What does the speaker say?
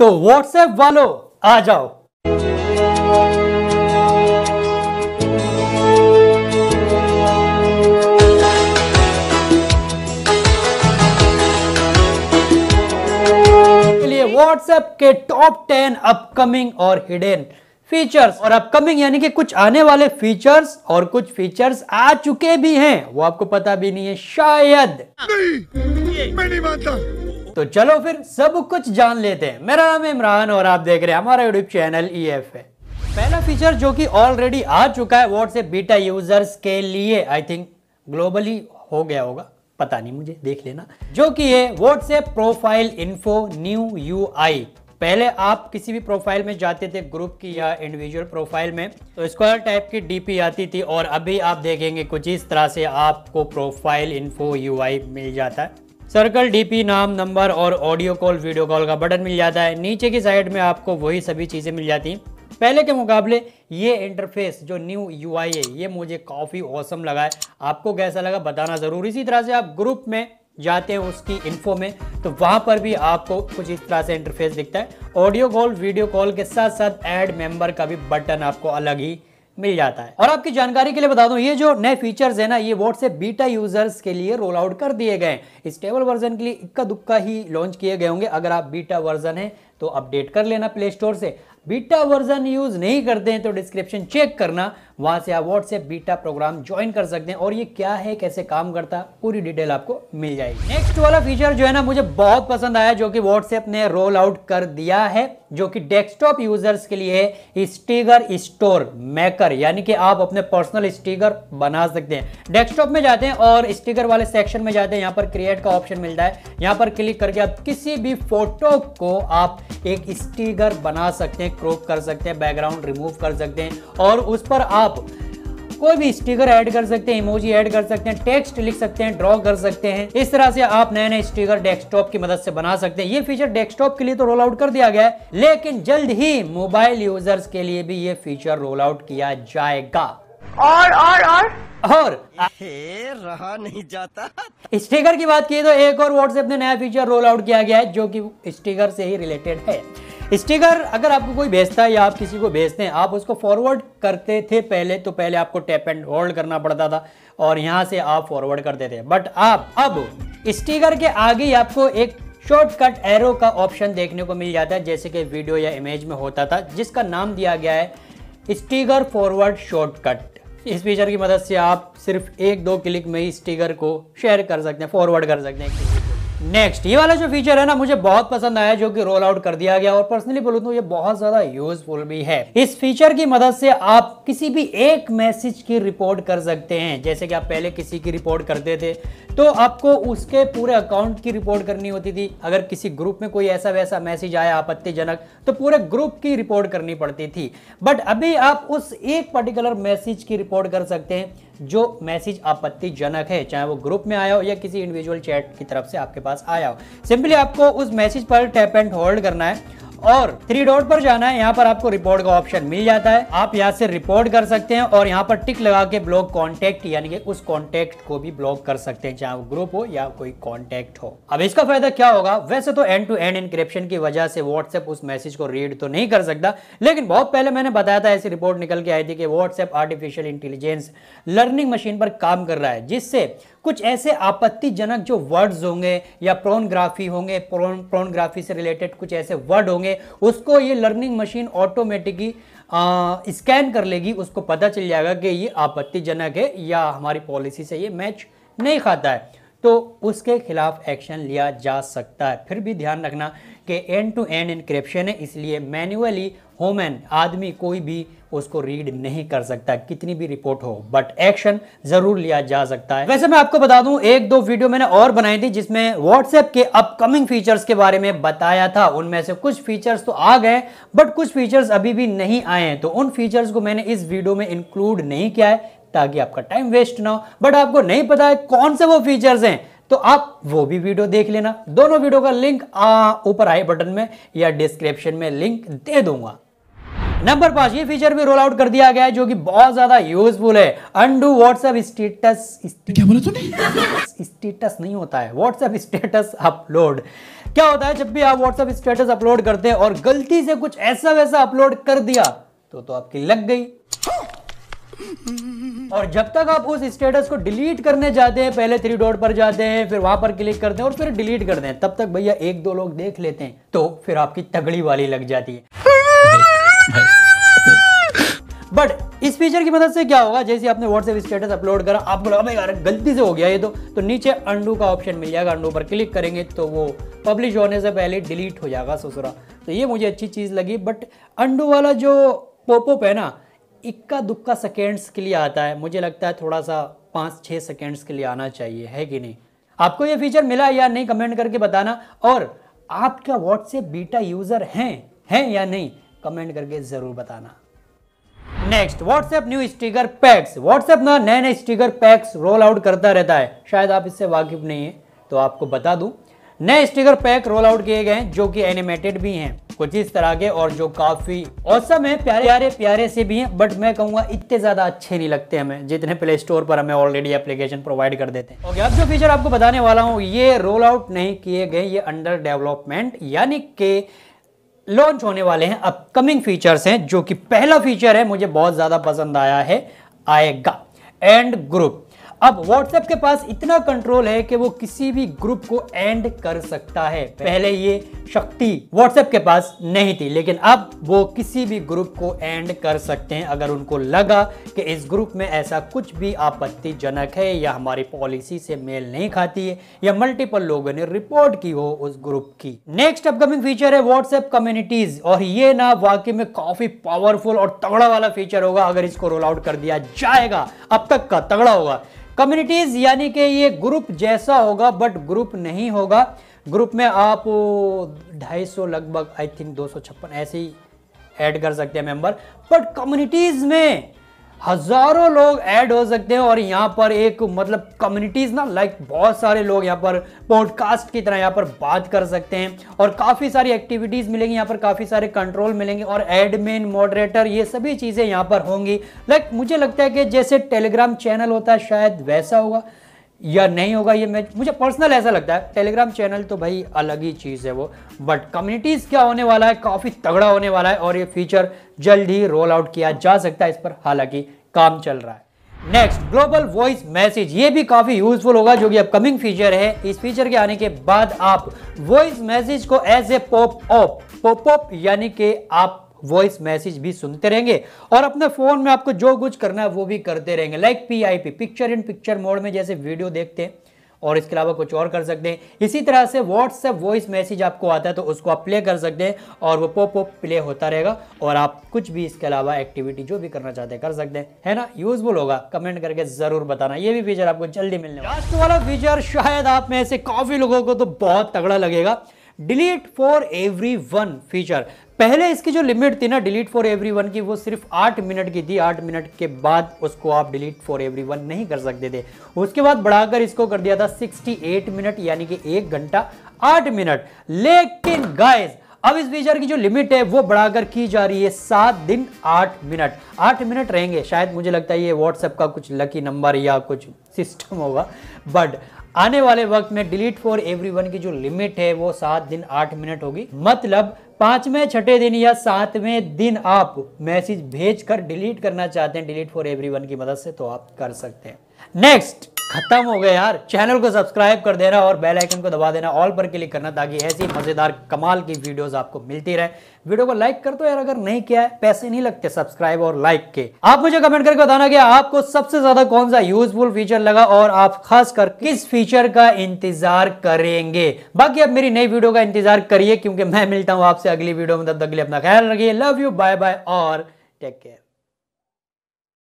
तो व्हाट्सएप वालों आ जाओ व्हाट्सएप के टॉप टेन अपकमिंग और हिडन फीचर्स और अपकमिंग यानी कि कुछ आने वाले फीचर्स और कुछ फीचर्स आ चुके भी हैं वो आपको पता भी नहीं है शायद नहीं, मैं नहीं मानता तो चलो फिर सब कुछ जान लेते हैं मेरा नाम है इमरान और आप देख रहे हैं हमारा यूट्यूब चैनल ई एफ है पहला फीचर जो कि ऑलरेडी आ चुका है व्हाट्सएप बीटा यूजर्स के लिए आई थिंक ग्लोबली हो गया होगा पता नहीं मुझे देख लेना जो कि है WhatsApp profile info new U I पहले आप किसी भी प्रोफाइल में जाते थे ग्रुप की या इंडिविजुअल प्रोफाइल में तो स्क्वायर टाइप की डीपी आती थी और अभी आप देखेंगे कुछ इस तरह से आपको प्रोफाइल इन्फो यूआई मिल जाता है सर्कल डीपी नाम नंबर और ऑडियो कॉल वीडियो कॉल का बटन मिल जाता है नीचे की साइड में आपको वही सभी चीज़ें मिल जाती हैं पहले के मुकाबले ये इंटरफेस जो न्यू यू है ये मुझे काफ़ी औसम लगा है आपको कैसा लगा बताना ज़रूर इसी तरह से आप ग्रुप में जाते हैं उसकी इन्फो में तो वहाँ पर भी आपको कुछ इस तरह से इंटरफेस दिखता है ऑडियो कॉल वीडियो कॉल के साथ साथ एड मेम्बर का भी बटन आपको अलग ही मिल जाता है और आपकी जानकारी के लिए बता दूं ये जो नए फीचर्स है ना ये व्हाट्सएप बीटा यूजर्स के लिए रोल आउट कर दिए गए हैं स्टेबल वर्जन के लिए इक्का दुक्का ही लॉन्च किए गए होंगे अगर आप बीटा वर्जन है तो अपडेट कर लेना प्ले स्टोर से बीटा वर्जन यूज नहीं करते हैं तो डिस्क्रिप्शन चेक करना वहाँ से आप व्हाट्सएप बीटा प्रोग्राम ज्वाइन कर सकते हैं और ये क्या है कैसे काम करता पूरी डिटेल आपको मिल जाएगी नेक्स्ट वाला फीचर जो है ना मुझे बहुत पसंद आया जो कि व्हाट्सएप ने रोल आउट कर दिया है जो कि डेस्कटॉप यूजर्स के लिए है स्टोर मेकर यानी कि आप अपने पर्सनल स्टीगर बना सकते हैं डेस्कटॉप में जाते हैं और स्टीगर वाले सेक्शन में जाते हैं यहाँ पर क्रिएट का ऑप्शन मिलता है यहाँ पर क्लिक करके आप किसी भी फोटो को आप एक स्टीगर बना सकते हैं क्रोप कर सकते हैं बैकग्राउंड रिमूव कर सकते हैं और उस पर आप आप कोई भी स्टिकर ऐड कर सकते हैं इमोजी ऐड कर सकते हैं टेक्स्ट लिख सकते हैं ड्रॉ कर सकते हैं इस तरह से आप नए नए स्टिकर डेस्कटॉप की मदद से बना सकते हैं ये फीचर डेस्कटॉप के लिए तो रोल आउट कर दिया गया है लेकिन जल्द ही मोबाइल यूजर्स के लिए भी ये फीचर रोल आउट किया जाएगा और और और और रहा नहीं जाता स्टिकर की बात की तो एक और व्हाट्सएप ने नया फीचर रोल आउट किया गया है जो की स्टिकर से ही रिलेटेड है स्टिकर अगर आपको कोई भेजता है या आप किसी को भेजते हैं आप उसको फॉरवर्ड करते थे पहले तो पहले आपको टैप एंड होल्ड करना पड़ता था और यहाँ से आप फॉरवर्ड करते थे बट आप अब स्टिकर के आगे ही आपको एक शॉर्टकट एरो का ऑप्शन देखने को मिल जाता है जैसे कि वीडियो या इमेज में होता था जिसका नाम दिया गया है स्टिकर फॉरवर्ड शॉर्टकट इस फीचर की मदद से आप सिर्फ एक दो क्लिक में ही स्टिकर को शेयर कर सकते हैं फॉरवर्ड कर सकते हैं नेक्स्ट ये वाला जो फीचर है ना मुझे बहुत पसंद आया जो कि रोल आउट कर दिया गया और पर्सनली बोलूँ तो ये बहुत ज्यादा यूजफुल भी है इस फीचर की मदद से आप किसी भी एक मैसेज की रिपोर्ट कर सकते हैं जैसे कि आप पहले किसी की रिपोर्ट करते थे तो आपको उसके पूरे अकाउंट की रिपोर्ट करनी होती थी अगर किसी ग्रुप में कोई ऐसा वैसा मैसेज आया आपत्तिजनक तो पूरे ग्रुप की रिपोर्ट करनी पड़ती थी बट अभी आप उस एक पर्टिकुलर मैसेज की रिपोर्ट कर सकते हैं जो मैसेज आपत्तिजनक है चाहे वो ग्रुप में आया हो या किसी इंडिविजुअल चैट की तरफ से आपके पास पास आया हो सिंपली आपको उस मैसेज पर टैप एंड होल्ड करना है और थ्री डॉट पर जाना है यहाँ पर आपको रिपोर्ट का ऑप्शन मिल जाता है आप यहाँ से रिपोर्ट कर सकते हैं और यहाँ पर टिक लगा के ब्लॉक कॉन्टेक्ट यानी कि उस कॉन्टेक्ट को भी ब्लॉक कर सकते हैं चाहे वो ग्रुप हो या कोई कॉन्टेक्ट हो अब इसका फायदा क्या होगा वैसे तो एंड टू एंड इनक्रिप्शन की वजह से व्हाट्सएप उस मैसेज को रीड तो नहीं कर सकता लेकिन बहुत पहले मैंने बताया था ऐसी रिपोर्ट निकल के आई थी कि WhatsApp artificial intelligence learning machine पर काम कर रहा है जिससे कुछ ऐसे आपत्तिजनक जो वर्ड्स होंगे या प्रोनग्राफी होंगे प्रोन प्रोनग्राफी से रिलेटेड कुछ ऐसे वर्ड होंगे करेंगे उसको ये लर्निंग मशीन ऑटोमेटिकली स्कैन कर लेगी उसको पता चल जाएगा कि ये आपत्तिजनक है या हमारी पॉलिसी से ये मैच नहीं खाता है तो उसके खिलाफ एक्शन लिया जा सकता है फिर भी ध्यान रखना कि एंड टू एंड इनक्रिप्शन है इसलिए मैन्युअली होमैन आदमी कोई भी उसको रीड नहीं कर सकता कितनी भी रिपोर्ट हो बट एक्शन जरूर लिया जा सकता है वैसे मैं आपको बता दूं एक दो वीडियो मैंने और बनाई थी जिसमें व्हाट्सएप के अपकमिंग फीचर्स के बारे में बताया था उनमें से कुछ फीचर्स तो आ गए बट कुछ फीचर्स अभी भी नहीं आए हैं तो उन फीचर्स को मैंने इस वीडियो में इंक्लूड नहीं किया है ताकि आपका टाइम वेस्ट ना हो बट आपको नहीं पता है कौन से वो फीचर्स हैं तो आप वो भी वीडियो देख लेना दोनों वीडियो का लिंक ऊपर आए बटन में या डिस्क्रिप्शन में लिंक दे दूंगा नंबर पांच ये फीचर भी रोल आउट कर दिया गया है जो कि बहुत ज्यादा यूजफुल है अंडू व्हाट्सएप स्टेटस क्या बोला तूने स्टेटस नहीं होता है व्हाट्सएप स्टेटस अपलोड क्या होता है जब भी आप व्हाट्सएप स्टेटस अपलोड करते हैं और गलती से कुछ ऐसा वैसा अपलोड कर दिया तो तो आपकी लग गई और जब तक आप उस स्टेटस को डिलीट करने जाते हैं पहले थ्री डॉट पर जाते हैं फिर वहां पर क्लिक करते हैं और फिर डिलीट करते हैं तब तक भैया एक दो लोग देख लेते हैं तो फिर आपकी तगड़ी वाली लग जाती है बट इस फीचर की मदद से क्या होगा जैसे आपने व्हाट्सएप स्टेटस अपलोड करा आप बोला भाई यार गलती से हो गया ये तो तो नीचे अंडू का ऑप्शन मिल जाएगा अंडू पर क्लिक करेंगे तो वो पब्लिश होने से पहले डिलीट हो जाएगा ससुरा तो ये मुझे अच्छी चीज़ लगी बट अंडू वाला जो पोपोप है ना इक्का दुक्का सेकेंड्स के लिए आता है मुझे लगता है थोड़ा सा पाँच छः सेकेंड्स के लिए आना चाहिए है कि नहीं आपको ये फीचर मिला या नहीं कमेंट करके बताना और आप क्या व्हाट्सएप बीटा यूज़र हैं हैं या नहीं कमेंट करके ज़रूर बताना next WhatsApp new sticker packs WhatsApp ना नए नए स्टिकर पैक्स रोल आउट करता रहता है शायद आप इससे वाकिफ नहीं है तो आपको बता दूं नए स्टिकर पैक रोल आउट किए गए हैं जो कि एनिमेटेड भी हैं कुछ इस तरह के और जो काफ़ी औसम है प्यारे प्यारे प्यारे से भी हैं बट मैं कहूंगा इतने ज़्यादा अच्छे नहीं लगते हमें जितने प्ले स्टोर पर हमें ऑलरेडी एप्लीकेशन प्रोवाइड कर देते हैं okay, अब जो फीचर आपको बताने वाला हूँ ये रोल आउट नहीं किए गए ये अंडर डेवलपमेंट यानी के लॉन्च होने वाले हैं अपकमिंग फीचर्स हैं जो कि पहला फीचर है मुझे बहुत ज़्यादा पसंद आया है आएगा एंड ग्रुप अब व्हाट्सएप के पास इतना कंट्रोल है कि वो किसी भी ग्रुप को एंड कर सकता है पहले ये शक्ति व्हाट्सएप के पास नहीं थी लेकिन अब वो किसी भी ग्रुप को एंड कर सकते हैं अगर उनको लगा कि इस ग्रुप में ऐसा कुछ भी आपत्तिजनक है या हमारी पॉलिसी से मेल नहीं खाती है या मल्टीपल लोगों ने रिपोर्ट की हो उस ग्रुप की नेक्स्ट अपकमिंग फीचर है व्हाट्सएप कम्युनिटीज और ये ना वाकई में काफी पावरफुल और तगड़ा वाला फीचर होगा अगर इसको रोल आउट कर दिया जाएगा अब तक का तगड़ा होगा कम्युनिटीज यानी कि ये ग्रुप जैसा होगा बट ग्रुप नहीं होगा ग्रुप में आप ढाई सौ लगभग आई थिंक दो सौ छप्पन ऐसे ही ऐड कर सकते हैं मेंबर बट कम्युनिटीज़ में हजारों लोग ऐड हो सकते हैं और यहाँ पर एक मतलब कम्युनिटीज़ ना लाइक बहुत सारे लोग यहाँ पर पॉडकास्ट की तरह यहाँ पर बात कर सकते हैं और काफ़ी सारी एक्टिविटीज़ मिलेंगी यहाँ पर काफ़ी सारे कंट्रोल मिलेंगे और एडमिन मॉडरेटर ये सभी चीज़ें यहाँ पर होंगी लाइक मुझे लगता है कि जैसे टेलीग्राम चैनल होता है शायद वैसा होगा या नहीं होगा ये मैच मुझे पर्सनल ऐसा लगता है टेलीग्राम चैनल तो भाई अलग ही चीज़ है वो बट कम्युनिटीज़ क्या होने वाला है काफ़ी तगड़ा होने वाला है और ये फीचर जल्द ही रोल आउट किया जा सकता है इस पर हालांकि काम चल रहा है नेक्स्ट ग्लोबल वॉइस मैसेज ये भी काफ़ी यूजफुल होगा जो कि अपकमिंग फीचर है इस फीचर के आने के बाद आप वॉइस मैसेज को as a pop up pop up यानी कि आप वॉइस मैसेज भी सुनते रहेंगे और अपने फ़ोन में आपको जो कुछ करना है वो भी करते रहेंगे like PIP picture in picture mode में जैसे वीडियो देखते हैं और इसके अलावा कुछ और कर सकते हैं इसी तरह से व्हाट्सएप वॉइस मैसेज आपको आता है तो उसको आप प्ले कर सकते हैं और वो पॉप पॉप प्ले होता रहेगा और आप कुछ भी इसके अलावा एक्टिविटी जो भी करना चाहते हैं कर सकते हैं है ना यूजफुल होगा कमेंट करके ज़रूर बताना ये भी फीचर आपको जल्दी मिलने लास्ट वाला फीचर शायद आप में से काफ़ी लोगों को तो बहुत तगड़ा लगेगा delete for everyone feature पहले इसकी जो लिमिट थी ना डिलीट फॉर एवरीवन की वो सिर्फ आठ मिनट की थी आठ मिनट के बाद उसको आप डिलीट फॉर एवरीवन नहीं कर सकते थे उसके बाद बढ़ाकर इसको कर दिया था 68 मिनट यानी कि एक घंटा आठ मिनट लेकिन गाइस अब इस फीचर की जो लिमिट है वो बढ़ाकर की जा रही है सात दिन आठ मिनट आठ मिनट रहेंगे शायद मुझे लगता है ये व्हाट्सएप का कुछ लकी नंबर या कुछ सिस्टम होगा बट आने वाले वक्त में डिलीट फॉर एवरीवन की जो लिमिट है वो सात दिन आठ मिनट होगी मतलब पांचवें छठे दिन या सातवें दिन आप मैसेज भेजकर डिलीट करना चाहते हैं डिलीट फॉर एवरीवन की मदद से तो आप कर सकते हैं नेक्स्ट खत्म हो गए यार चैनल को सब्सक्राइब कर देना और बेल आइकन को दबा देना ऑल पर क्लिक करना ताकि ऐसी मज़ेदार कमाल की वीडियोस आपको मिलती रहे वीडियो को लाइक कर दो तो यार अगर नहीं किया है पैसे नहीं लगते सब्सक्राइब और लाइक के आप मुझे कमेंट करके बताना कि आपको सबसे ज्यादा कौन सा यूजफुल फीचर लगा और आप खासकर किस फीचर का इंतजार करेंगे बाकी आप मेरी नई वीडियो का इंतजार करिए क्योंकि मैं मिलता हूँ आपसे अगली वीडियो में तब तक अपना ख्याल रखिए लव यू बाय बाय और टेक केयर